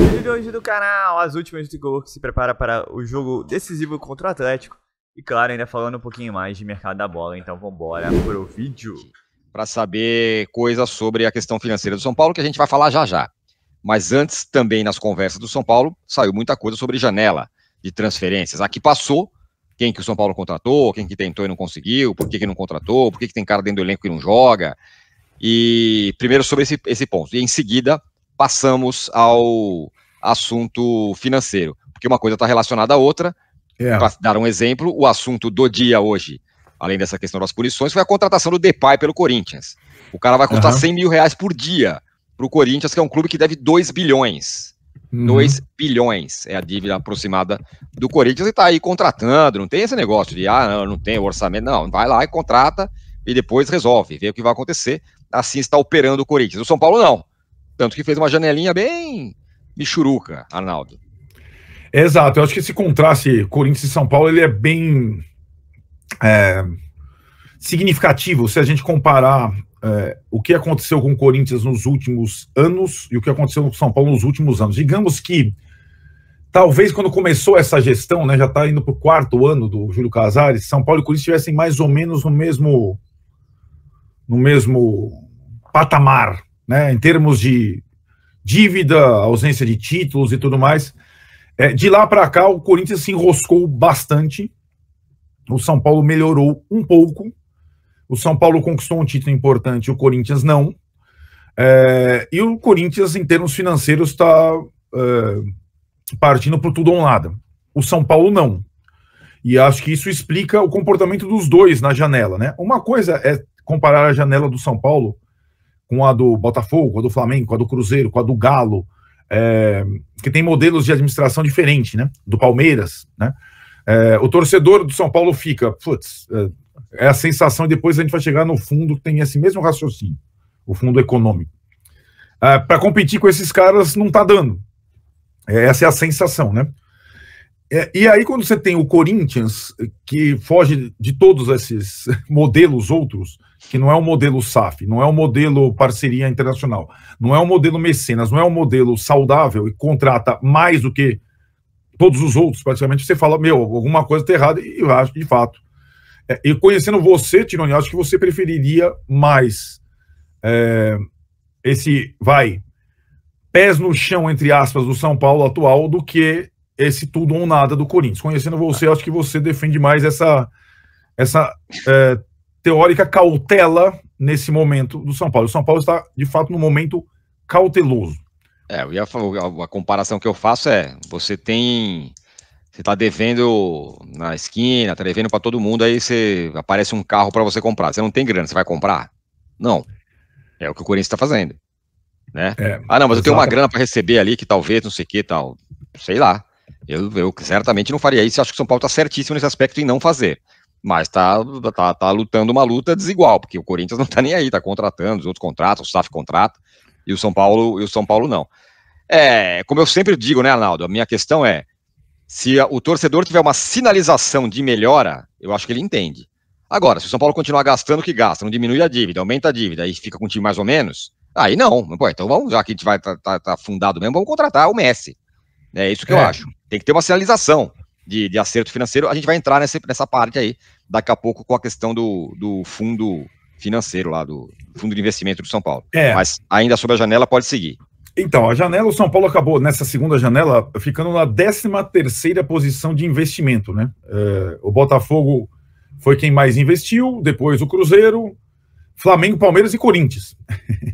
Vídeo de hoje do canal, as últimas do Gol que se prepara para o jogo decisivo contra o Atlético. E claro, ainda falando um pouquinho mais de mercado da bola, então vambora pro vídeo. Para saber coisas sobre a questão financeira do São Paulo, que a gente vai falar já já. Mas antes, também nas conversas do São Paulo, saiu muita coisa sobre janela de transferências. Aqui passou quem que o São Paulo contratou, quem que tentou e não conseguiu, por que, que não contratou, por que, que tem cara dentro do elenco que não joga. E primeiro sobre esse, esse ponto. E em seguida, passamos ao assunto financeiro, porque uma coisa está relacionada à outra. Yeah. É. Para dar um exemplo, o assunto do dia hoje, além dessa questão das punições, foi a contratação do Depay pelo Corinthians. O cara vai custar uhum. 100 mil reais por dia para o Corinthians, que é um clube que deve 2 bilhões. Uhum. 2 bilhões é a dívida aproximada do Corinthians e está aí contratando. Não tem esse negócio de, ah, não, não tem orçamento. Não, vai lá e contrata e depois resolve, vê o que vai acontecer. Assim está operando o Corinthians. O São Paulo não. Tanto que fez uma janelinha bem michuruca, Arnaldo. Exato, eu acho que esse contraste Corinthians e São Paulo ele é bem é, significativo se a gente comparar é, o que aconteceu com o Corinthians nos últimos anos e o que aconteceu com o São Paulo nos últimos anos. Digamos que talvez quando começou essa gestão, né, já está indo para o quarto ano do Júlio Casares, São Paulo e Corinthians estivessem mais ou menos no mesmo no mesmo patamar, né, em termos de dívida, ausência de títulos e tudo mais. É, de lá para cá, o Corinthians se enroscou bastante. O São Paulo melhorou um pouco. O São Paulo conquistou um título importante, o Corinthians não. É, e o Corinthians, em termos financeiros, está é, partindo para tudo um lado, O São Paulo não. E acho que isso explica o comportamento dos dois na janela, né? Uma coisa é comparar a janela do São Paulo com a do Botafogo, com a do Flamengo, com a do Cruzeiro, com a do Galo, é, que tem modelos de administração diferente, né? Do Palmeiras, né? É, o torcedor do São Paulo fica, putz, é, é a sensação e depois a gente vai chegar no fundo que tem esse mesmo raciocínio, o fundo econômico. É, Para competir com esses caras não tá dando. É, essa é a sensação, né? É, e aí quando você tem o Corinthians que foge de todos esses modelos outros, que não é o modelo SAF, não é o modelo parceria internacional, não é o modelo mecenas, não é o modelo saudável e contrata mais do que todos os outros, praticamente, você fala, meu, alguma coisa está errada, e eu acho de fato. É, e conhecendo você, Tironi, acho que você preferiria mais é, esse, vai, pés no chão, entre aspas, do São Paulo atual do que esse tudo ou nada do Corinthians. Conhecendo você, acho que você defende mais essa, essa é, teórica cautela nesse momento do São Paulo. O São Paulo está, de fato, num momento cauteloso. É, eu ia, a, a comparação que eu faço é: você tem. Você está devendo na esquina, está devendo para todo mundo, aí você aparece um carro para você comprar. Você não tem grana, você vai comprar? Não. É o que o Corinthians está fazendo. Né? É, ah, não, mas eu tenho uma grana para receber ali que talvez, não sei o que, tal. Sei lá. Eu, eu certamente não faria isso. Eu acho que o São Paulo está certíssimo nesse aspecto em não fazer mas tá, tá, tá lutando uma luta desigual, porque o Corinthians não tá nem aí, tá contratando, os outros contratam, o SAF contrata, e o São Paulo, e o São Paulo não. É, como eu sempre digo, né, Arnaldo, a minha questão é, se o torcedor tiver uma sinalização de melhora, eu acho que ele entende. Agora, se o São Paulo continuar gastando o que gasta, não diminui a dívida, aumenta a dívida e fica com o time mais ou menos, aí não. Pô, então vamos, já que a gente vai tá, tá, tá fundado mesmo, vamos contratar o Messi. É isso que é. eu acho. Tem que ter uma sinalização de, de acerto financeiro. A gente vai entrar nessa, nessa parte aí daqui a pouco com a questão do, do fundo financeiro lá, do fundo de investimento do São Paulo. É. Mas ainda sobre a janela, pode seguir. Então, a janela, o São Paulo acabou nessa segunda janela ficando na 13 posição de investimento, né? É, o Botafogo foi quem mais investiu, depois o Cruzeiro, Flamengo, Palmeiras e Corinthians.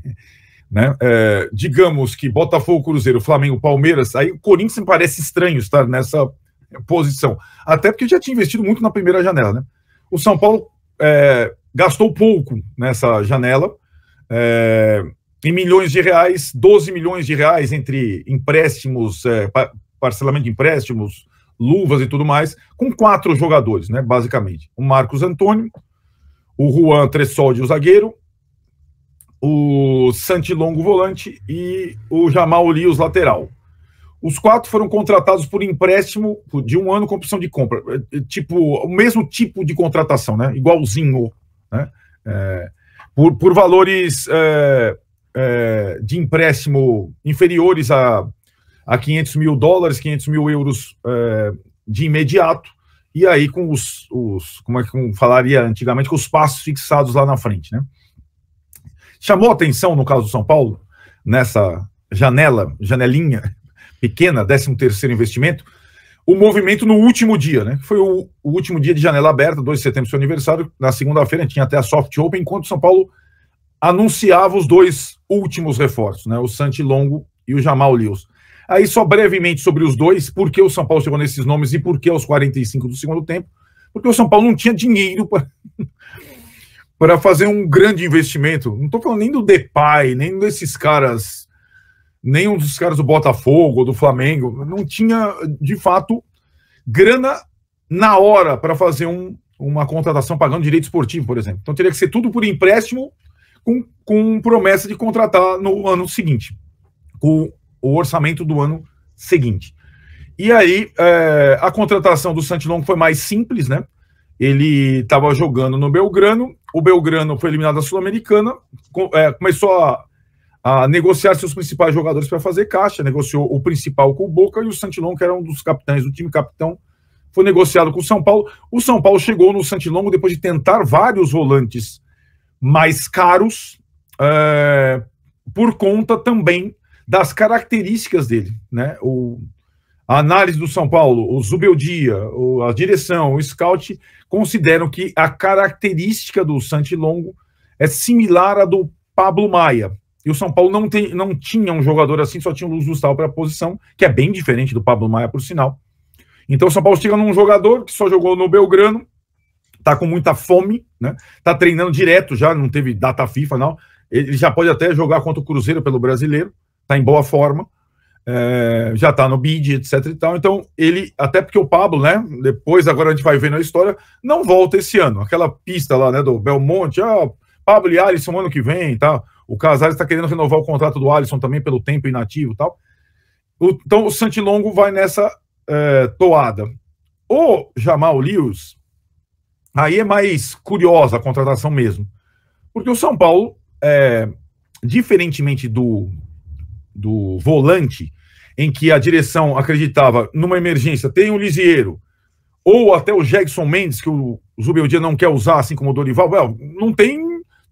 né? É, digamos que Botafogo, Cruzeiro, Flamengo, Palmeiras, aí o Corinthians me parece estranho estar nessa posição. Até porque já tinha investido muito na primeira janela, né? O São Paulo é, gastou pouco nessa janela, é, em milhões de reais, 12 milhões de reais entre empréstimos, é, parcelamento de empréstimos, luvas e tudo mais, com quatro jogadores, né? Basicamente. O Marcos Antônio, o Juan Tressoldi, o zagueiro, o Santilongo, volante, e o Jamal Lios, lateral. Os quatro foram contratados por empréstimo de um ano com opção de compra. É, é, tipo, o mesmo tipo de contratação, né? Igualzinho, né? É, por, por valores é, é, de empréstimo inferiores a, a 500 mil dólares, 500 mil euros é, de imediato. E aí com os, os como é que eu falaria antigamente, com os passos fixados lá na frente, né? Chamou atenção, no caso do São Paulo, nessa janela, janelinha, pequena, 13 terceiro investimento, o movimento no último dia, né? Foi o, o, último dia de janela aberta, 2 de setembro, seu aniversário. Na segunda-feira tinha até a Soft Open, enquanto São Paulo anunciava os dois últimos reforços, né? O Santi Longo e o Jamal Lewis. Aí, só brevemente sobre os dois, por que o São Paulo chegou nesses nomes e por que aos 45 do segundo tempo? Porque o São Paulo não tinha dinheiro para. para fazer um grande investimento. Não estou falando nem do Depay, nem desses caras nenhum dos caras do Botafogo ou do Flamengo não tinha, de fato, grana na hora para fazer um, uma contratação pagando direito esportivo, por exemplo. Então teria que ser tudo por empréstimo com, com promessa de contratar no ano seguinte, com o orçamento do ano seguinte. E aí, é, a contratação do Santilong foi mais simples, né? Ele estava jogando no Belgrano, o Belgrano foi eliminado da Sul-Americana, com, é, começou a a negociar seus principais jogadores para fazer caixa. Negociou o principal com o Boca e o Santilon, que era um dos capitães do time, capitão, foi negociado com o São Paulo. O São Paulo chegou no Santilongo depois de tentar vários volantes mais caros, é, por conta também das características dele. Né? O, a análise do São Paulo, o Zubeldia, o, a direção, o scout, consideram que a característica do Santilongo é similar à do Pablo Maia. E o São Paulo não, tem, não tinha um jogador assim, só tinha o Luz Gustavo para a posição, que é bem diferente do Pablo Maia, por sinal. Então o São Paulo chega num jogador que só jogou no Belgrano, tá com muita fome, né? Tá treinando direto já, não teve data FIFA, não. Ele já pode até jogar contra o Cruzeiro pelo brasileiro, tá em boa forma, é, já tá no bid, etc e tal. Então, ele, até porque o Pablo, né? Depois, agora a gente vai vendo a história, não volta esse ano. Aquela pista lá, né, do Belmonte, ah, Pablo e Alisson ano que vem e tal o Casares está querendo renovar o contrato do Alisson também pelo tempo inativo e tal. O, então o Santilongo vai nessa é, toada. O Jamal Lewis, aí é mais curiosa a contratação mesmo. Porque o São Paulo, é, diferentemente do, do volante, em que a direção acreditava numa emergência, tem o Lisieiro, ou até o Jackson Mendes, que o Zubeldia não quer usar, assim como o Dorival, well, é, não tem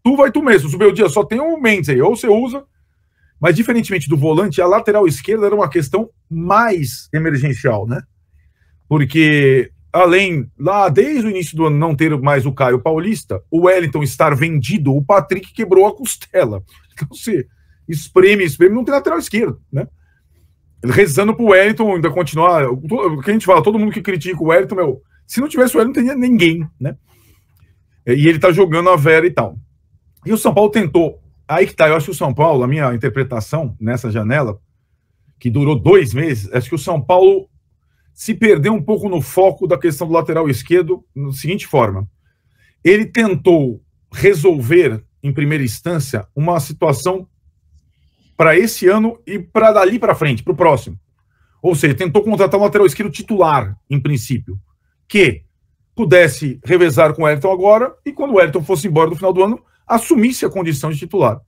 tu vai tu mesmo. Subiu o dia, só tem o Mendes aí. Ou você usa. Mas, diferentemente do volante, a lateral esquerda era uma questão mais emergencial, né? Porque, além, lá desde o início do ano, não ter mais o Caio Paulista, o Wellington estar vendido, o Patrick quebrou a costela. Então, você espreme, espreme, não tem lateral esquerdo, né? Rezando pro Wellington ainda continuar. O que a gente fala, todo mundo que critica o Wellington, meu, se não tivesse o Wellington, não teria ninguém, né? E ele tá jogando a Vera e tal. E o São Paulo tentou. Aí que tá, eu acho que o São Paulo, a minha interpretação nessa janela, que durou dois meses, acho que o São Paulo se perdeu um pouco no foco da questão do lateral esquerdo, na seguinte forma. Ele tentou resolver, em primeira instância, uma situação para esse ano e para dali para frente, para o próximo. Ou seja, tentou contratar um lateral esquerdo titular, em princípio, que pudesse revezar com o Everton agora e quando o Everton fosse embora no final do ano, assumisse a condição de titular.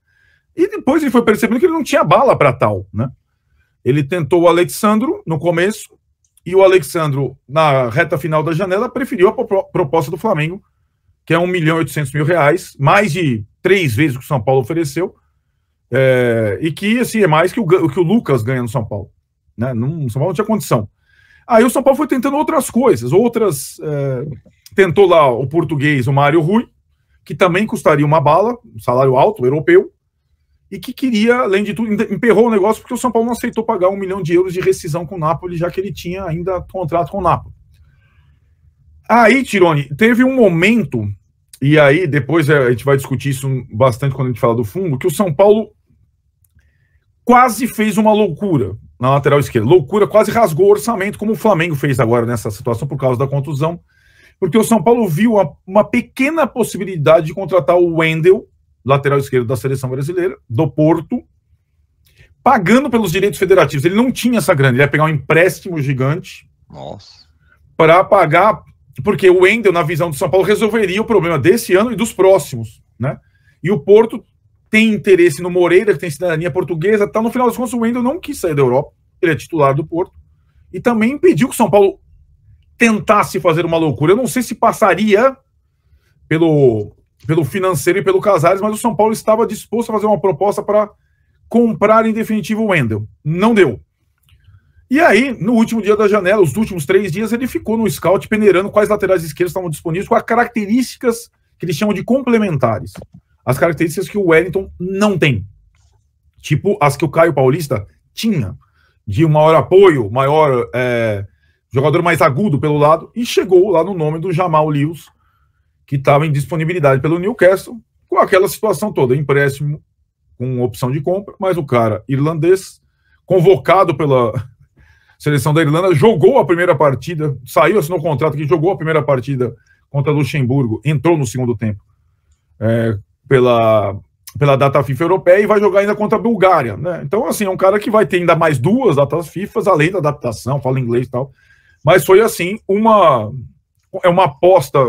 E depois ele foi percebendo que ele não tinha bala para tal, né? Ele tentou o Alexandro no começo e o Alexandro, na reta final da janela, preferiu a proposta do Flamengo, que é 1 milhão e 800 mil reais, mais de três vezes o que o São Paulo ofereceu, é, e que assim, é mais que o, que o Lucas ganha no São Paulo. Né? Não, São Paulo não tinha condição. Aí o São Paulo foi tentando outras coisas, outras. É, tentou lá o português, o Mário Rui, que também custaria uma bala, um salário alto, europeu, e que queria, além de tudo, emperrou o negócio porque o São Paulo não aceitou pagar um milhão de euros de rescisão com o Napoli, já que ele tinha ainda contrato com o Napoli. Aí, Tirone, teve um momento, e aí depois é, a gente vai discutir isso bastante quando a gente falar do fundo, que o São Paulo quase fez uma loucura na lateral esquerda. Loucura, quase rasgou o orçamento, como o Flamengo fez agora nessa situação por causa da contusão porque o São Paulo viu uma, uma pequena possibilidade de contratar o Wendel, lateral esquerdo da seleção brasileira, do Porto, pagando pelos direitos federativos. Ele não tinha essa grana, ele ia pegar um empréstimo gigante para pagar, porque o Wendel, na visão do São Paulo, resolveria o problema desse ano e dos próximos. Né? E o Porto tem interesse no Moreira, que tem cidadania portuguesa, tá? no final das contas, o Wendel não quis sair da Europa, ele é titular do Porto, e também impediu que o São Paulo tentasse fazer uma loucura. Eu não sei se passaria pelo, pelo financeiro e pelo Casares, mas o São Paulo estava disposto a fazer uma proposta para comprar em definitivo o Wendel. Não deu. E aí, no último dia da janela, os últimos três dias, ele ficou no scout peneirando quais laterais esquerdos estavam disponíveis, com as características que eles chamam de complementares. As características que o Wellington não tem. Tipo as que o Caio Paulista tinha. De maior apoio, maior é, jogador mais agudo pelo lado, e chegou lá no nome do Jamal Lewis, que estava em disponibilidade pelo Newcastle, com aquela situação toda, empréstimo com opção de compra, mas o cara irlandês, convocado pela seleção da Irlanda, jogou a primeira partida, saiu, assim no contrato que jogou a primeira partida contra Luxemburgo, entrou no segundo tempo é, pela, pela data FIFA europeia e vai jogar ainda contra a Bulgária, né? Então, assim, é um cara que vai ter ainda mais duas datas FIFA, além da adaptação, fala inglês e tal. Mas foi assim, uma é uma aposta.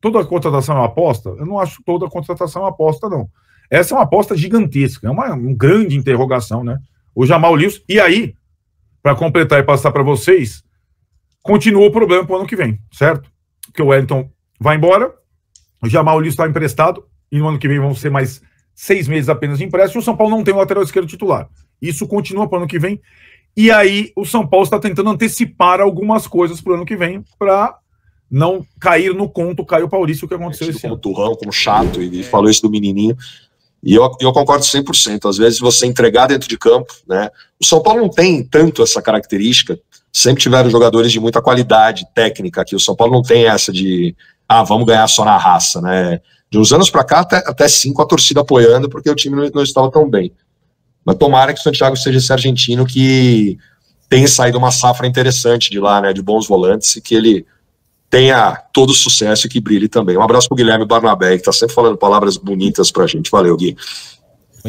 Toda contratação é uma aposta? Eu não acho toda contratação é uma aposta, não. Essa é uma aposta gigantesca, é uma, uma grande interrogação, né? O Jamal Lewis. E aí, para completar e passar para vocês, continua o problema para o ano que vem, certo? Porque o Wellington vai embora, o Jamal Lewis está emprestado, e no ano que vem vão ser mais seis meses apenas de empréstimo. O São Paulo não tem o lateral esquerdo titular. Isso continua para o ano que vem. E aí o São Paulo está tentando antecipar algumas coisas para o ano que vem para não cair no conto Caio Paulista o que aconteceu é esse como ano. turrão, como chato, e é. falou isso do menininho. E eu, eu concordo 100%. Às vezes você entregar dentro de campo, né? O São Paulo não tem tanto essa característica. Sempre tiveram jogadores de muita qualidade técnica aqui. O São Paulo não tem essa de, ah, vamos ganhar só na raça, né? De uns anos para cá, até, até cinco a torcida apoiando, porque o time não, não estava tão bem. Mas tomara que o Santiago seja esse argentino que tem saído uma safra interessante de lá, né, de bons volantes, e que ele tenha todo o sucesso e que brilhe também. Um abraço para o Guilherme Barnabé, que está sempre falando palavras bonitas para a gente. Valeu, Gui.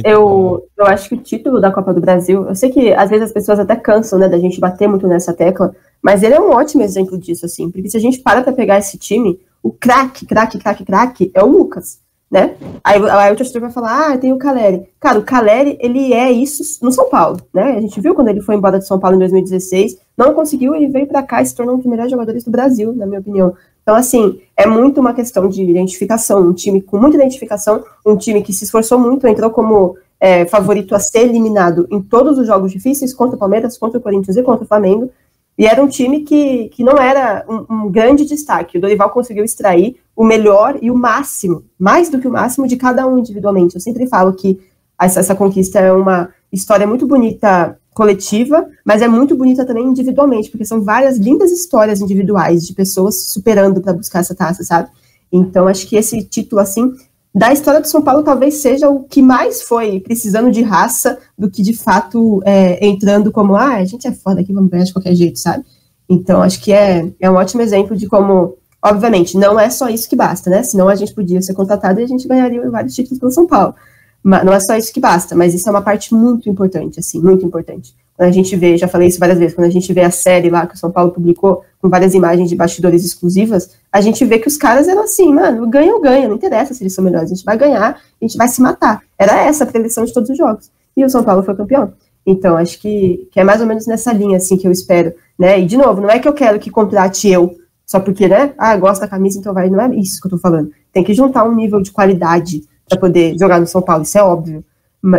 eu, eu acho que o título da Copa do Brasil, eu sei que às vezes as pessoas até cansam, né, da gente bater muito nessa tecla, mas ele é um ótimo exemplo disso, assim, porque se a gente para para pegar esse time, o craque, craque, craque, craque é o Lucas né? Aí, aí o torcedor vai falar, ah, tem o Caleri. Cara, o Caleri, ele é isso no São Paulo, né? A gente viu quando ele foi embora de São Paulo em 2016, não conseguiu, ele veio para cá e se tornou um dos melhores jogadores do Brasil, na minha opinião. Então, assim, é muito uma questão de identificação, um time com muita identificação, um time que se esforçou muito, entrou como é, favorito a ser eliminado em todos os jogos difíceis, contra o Palmeiras, contra o Corinthians e contra o Flamengo, e era um time que, que não era um, um, grande destaque. O Dorival conseguiu extrair o melhor e o máximo, mais do que o máximo, de cada um individualmente. Eu sempre falo que essa, essa conquista é uma história muito bonita coletiva, mas é muito bonita também individualmente, porque são várias lindas histórias individuais de pessoas superando para buscar essa taça, sabe? Então, acho que esse título, assim, da história do São Paulo talvez seja o que mais foi precisando de raça do que de fato é, entrando como, ah, a gente é foda aqui, vamos ganhar de qualquer jeito, sabe? Então acho que é, é um ótimo exemplo de como, obviamente, não é só isso que basta, né? Senão a gente podia ser contratado e a gente ganharia vários títulos pelo São Paulo. Mas não é só isso que basta, mas isso é uma parte muito importante, assim, muito importante. Quando a gente vê, já falei isso várias vezes, quando a gente vê a série lá que o São Paulo publicou, com várias imagens de bastidores exclusivas, a gente vê que os caras eram assim, mano, ganha ou ganha, não interessa se eles são melhores, a gente vai ganhar, a gente vai se matar. Era essa a predição de todos os jogos. E o São Paulo foi campeão. Então, acho que, que é mais ou menos nessa linha, assim, que eu espero, né? E, de novo, não é que eu quero que contrate eu, só porque, né? Ah, gosta da camisa, então vai. Não é isso que eu tô falando. Tem que juntar um nível de qualidade para poder jogar no São Paulo, isso é óbvio.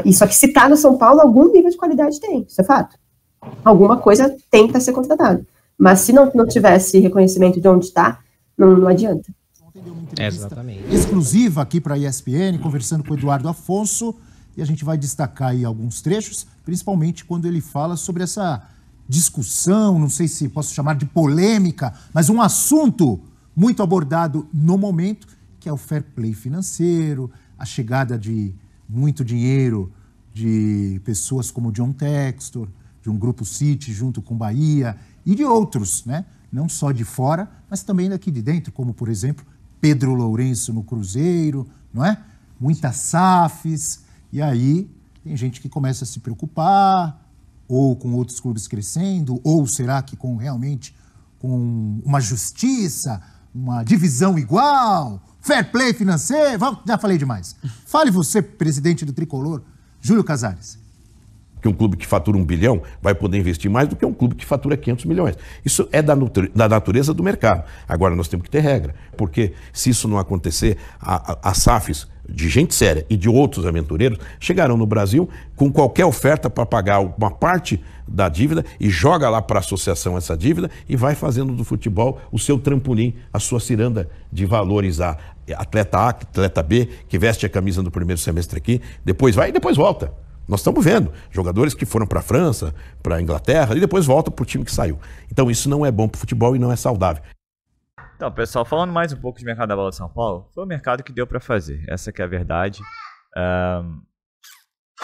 Isso só que se está no São Paulo, algum nível de qualidade tem, isso é fato. Alguma coisa tem para tá ser contratada. Mas se não, não tivesse reconhecimento de onde está, não, não adianta. Exatamente. exclusiva aqui para a ESPN, conversando com o Eduardo Afonso, e a gente vai destacar aí alguns trechos, principalmente quando ele fala sobre essa discussão, não sei se posso chamar de polêmica, mas um assunto muito abordado no momento, que é o fair play financeiro, a chegada de muito dinheiro de pessoas como John Textor, de um grupo City junto com Bahia e de outros, né? não só de fora, mas também daqui de dentro, como por exemplo Pedro Lourenço no Cruzeiro, não é? Muitas SAFs, e aí tem gente que começa a se preocupar, ou com outros clubes crescendo, ou será que com realmente com uma justiça, uma divisão igual, fair play financeiro. Já falei demais. Fale você, presidente do Tricolor, Júlio Casares que um clube que fatura um bilhão vai poder investir mais do que um clube que fatura 500 milhões. Isso é da, da natureza do mercado. Agora nós temos que ter regra, porque se isso não acontecer, as SAFs de gente séria e de outros aventureiros chegarão no Brasil com qualquer oferta para pagar uma parte da dívida e joga lá para a associação essa dívida e vai fazendo do futebol o seu trampolim, a sua ciranda de valores a atleta A, atleta B, que veste a camisa no primeiro semestre aqui, depois vai e depois volta. Nós estamos vendo jogadores que foram para a França, para a Inglaterra e depois voltam para o time que saiu. Então isso não é bom para o futebol e não é saudável. Então, pessoal, falando mais um pouco de mercado da bola de São Paulo, foi o mercado que deu para fazer. Essa que é a verdade. Um,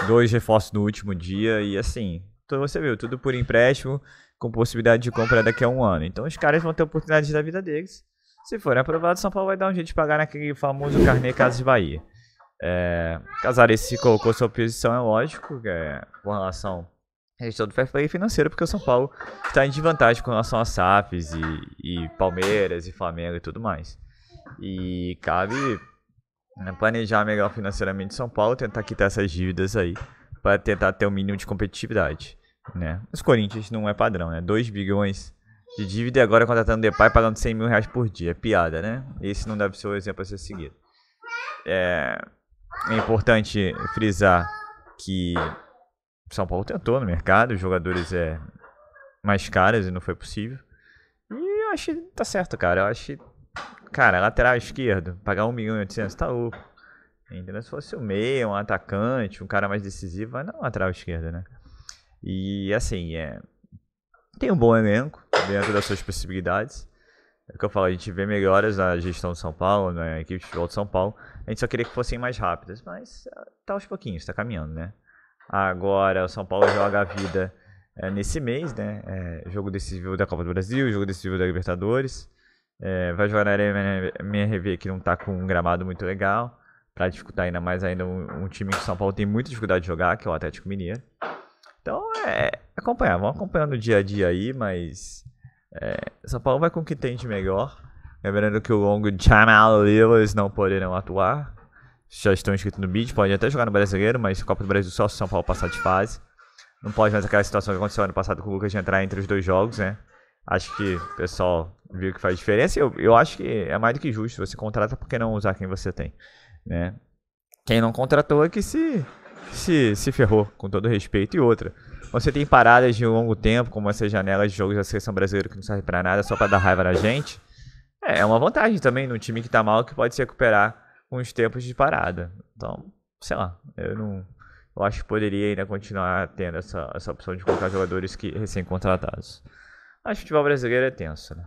dois reforços no último dia e assim, você viu, tudo por empréstimo, com possibilidade de compra daqui a um ano. Então os caras vão ter oportunidades da vida deles. Se forem aprovados, São Paulo vai dar um jeito de pagar naquele famoso carnê Casas Bahia. É, Casares se colocou sua posição, é lógico, é, com relação à gestão do fair play financeiro, porque o São Paulo está em desvantagem com relação a SAFs e, e Palmeiras e Flamengo e tudo mais. E cabe né, planejar melhor financeiramente São Paulo, tentar quitar essas dívidas aí, para tentar ter o um mínimo de competitividade. Né? Os Corinthians não é padrão, né? 2 bilhões de dívida e agora contratando Depay pagando 100 mil reais por dia. É piada, né? Esse não deve ser o exemplo a ser seguido. É, é importante frisar que São Paulo tentou no mercado, os jogadores é mais caros e não foi possível. E eu acho que tá certo, cara. Eu acho que, cara, lateral esquerdo, pagar 1 milhão e 800 tá louco. Entendeu? Se fosse o meio, um atacante, um cara mais decisivo, mas não lateral esquerda, né? E assim, é, tem um bom elenco dentro das suas possibilidades. É o que eu falo, a gente vê melhoras na gestão de São Paulo, na equipe de futebol de São Paulo. A gente só queria que fossem mais rápidas, mas ah, tá aos pouquinhos, tá caminhando, né? Agora, o São Paulo joga a vida é, nesse mês, né? É, jogo decisivo da Copa do Brasil, jogo decisivo da Libertadores. É, vai jogar na MRV que não tá com um gramado muito legal, para dificultar ainda mais ainda um, um, time que o São Paulo tem muita dificuldade de jogar, que é o Atlético Mineiro. Então, é, é acompanhar, vamos acompanhando o dia a dia aí, mas é, São Paulo vai com o que tem de melhor. Lembrando que o longo Jamal Lewis não poderão atuar. Já estão inscritos no beat, podem até jogar no brasileiro, mas Copa do Brasil só se São Paulo passar de fase. Não pode mais aquela situação que aconteceu ano passado com o Lucas de entrar entre os dois jogos, né? Acho que o pessoal viu que faz diferença. Eu, eu acho que é mais do que justo. Você contrata porque não usar quem você tem, né? Quem não contratou é que se, se, se ferrou, com todo respeito. E outra, você tem paradas de longo tempo, como essa janela de jogos da seleção brasileira que não serve para nada, só para dar raiva na gente. É, é, uma vantagem também num time que tá mal que pode se recuperar com os tempos de parada. Então, sei lá, eu não. Eu acho que poderia ainda continuar tendo essa, essa opção de colocar jogadores que recém-contratados. Mas futebol brasileiro é tenso, né?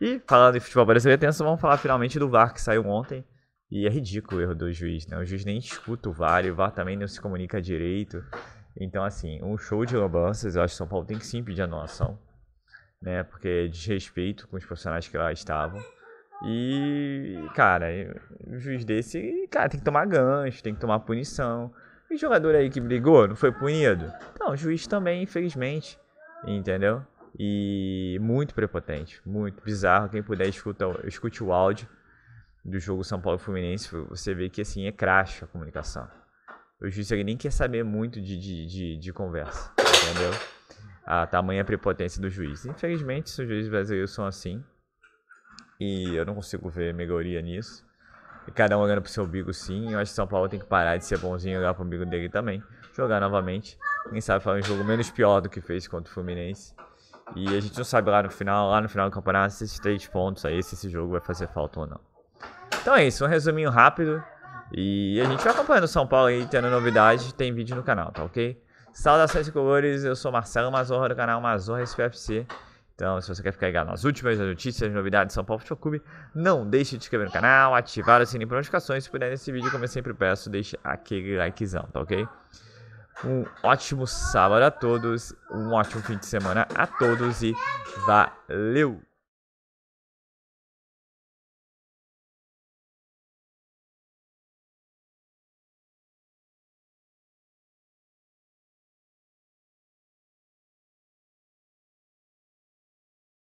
E falando em futebol brasileiro é tenso, vamos falar finalmente do VAR que saiu ontem. E é ridículo o erro do juiz, né? O juiz nem escuta o VAR, o VAR também não se comunica direito. Então, assim, um show de lambanças, eu acho que São Paulo tem que sim pedir anulação, né? Porque é desrespeito com os profissionais que lá estavam. E, cara, juiz desse, cara, tem que tomar gancho, tem que tomar punição. E jogador aí que brigou, não foi punido? Não, o juiz também, infelizmente, entendeu? E muito prepotente, muito bizarro. Quem puder escuta, escute o áudio do jogo São Paulo Fluminense, você vê que assim é cracha a comunicação o juiz aqui nem quer saber muito de, de, de, de conversa, entendeu? A tamanha prepotência do juiz. Infelizmente, os juízes brasileiros são assim. E eu não consigo ver melhoria nisso. E cada um olhando pro seu umbigo, sim. Eu acho que São Paulo tem que parar de ser bonzinho e olhar pro umbigo dele também. Jogar novamente. Quem sabe fazer um jogo menos pior do que fez contra o Fluminense. E a gente não sabe lá no final, lá no final do campeonato, se esses três pontos aí, se esse jogo vai fazer falta ou não. Então é isso, um resuminho rápido. E a gente vai acompanhando o São Paulo aí, tendo novidades, tem vídeo no canal, tá ok? Saudações colores, eu sou Marcelo Mazorra do canal Mazorra SPFC. Então, se você quer ficar ligado nas últimas notícias, novidades do São Paulo Futebol Clube, não deixe de se inscrever no canal, ativar o sininho para notificações. Se puder nesse vídeo, como eu sempre peço, deixe aquele likezão, tá ok? Um ótimo sábado a todos, um ótimo fim de semana a todos e valeu!